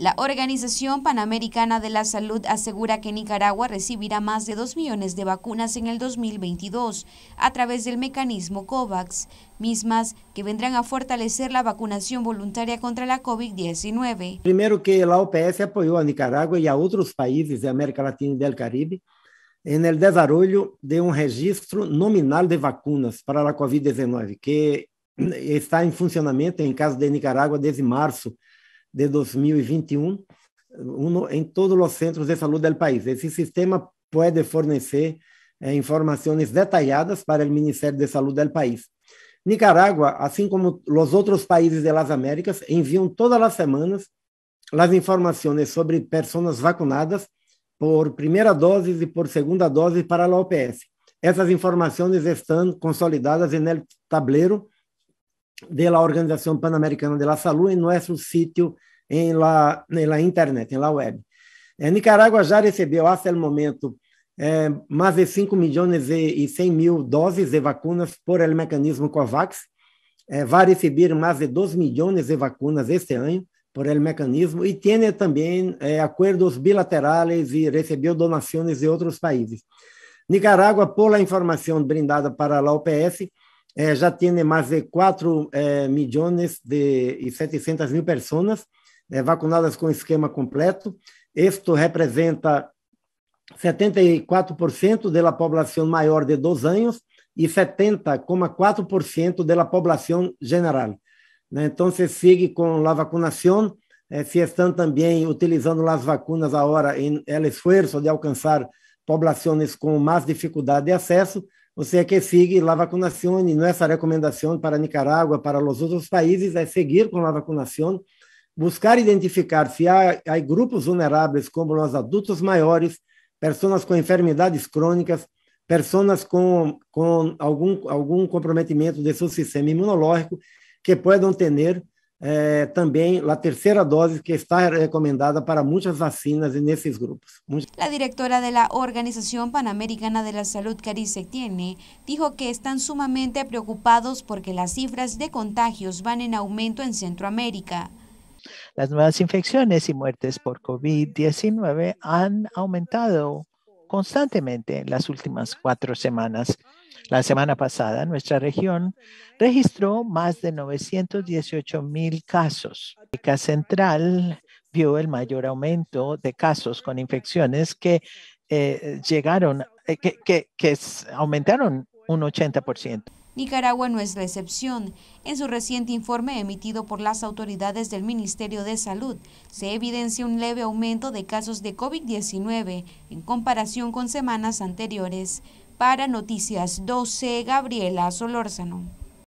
La Organización Panamericana de la Salud asegura que Nicaragua recibirá más de 2 millones de vacunas en el 2022 a través del mecanismo COVAX, mismas que vendrán a fortalecer la vacunación voluntaria contra la COVID-19. Primero que la OPS apoyó a Nicaragua y a otros países de América Latina y del Caribe en el desarrollo de un registro nominal de vacunas para la COVID-19, que está en funcionamiento en caso de Nicaragua desde marzo de 2021 em todos os centros de saúde do país. Esse sistema pode fornecer eh, informações detalhadas para o Ministério de Saúde do país. Nicarágua, assim como os outros países das Américas, enviam todas as semanas as informações sobre pessoas vacunadas por primeira dose e por segunda dose para a OPS. Essas informações estão consolidadas no tabuleiro da organização pan Panamericana de la Salud en nuestro sitio en internet, na web. É, Nicarágua já recebeu, até o momento, é, eh, mais de 5 milhões e, 100 mil doses de vacinas por el mecanismo COVAX. É, eh, vai receber mais de 2 milhões de vacinas este ano por el mecanismo e tem também eh, acordos bilaterais e recebeu donações de outros países. Nicarágua, por a informação brindada para a OPS, eh, já tem né, mais de 4 eh, é, milhões de, e 700 mil pessoas eh, é, vacunadas com esquema completo. Isto representa 74% da população maior de 12 anos e 70,4% da população geral. Né? Então, se segue com a vacinação, se estão também utilizando as vacunas agora em el esforço de alcançar populações com mais dificuldade de acesso, você é que sigue la vacunación y nuestra é recomendação para Nicarágua, para los outros países, é seguir com a vacunación, buscar identificar se há há grupos vulneráveis como os adultos maiores, pessoas com enfermidades crônicas, pessoas com, com algum, algum comprometimento de seu sistema imunológico que possam ter también la tercera dosis que está recomendada para muchas vacinas en estos grupos. La directora de la Organización Panamericana de la Salud, Carice Tiene, dijo que están sumamente preocupados porque las cifras de contagios van en aumento en Centroamérica. Las nuevas infecciones y muertes por COVID-19 han aumentado constantemente en las últimas cuatro semanas. La semana pasada, nuestra región registró más de 918 mil casos. La central vio el mayor aumento de casos con infecciones que eh, llegaron, eh, que, que aumentaron un 80%. Nicaragua no es la excepción. En su reciente informe emitido por las autoridades del Ministerio de Salud, se evidencia un leve aumento de casos de COVID-19 en comparación con semanas anteriores. Para Noticias 12, Gabriela Solórzano.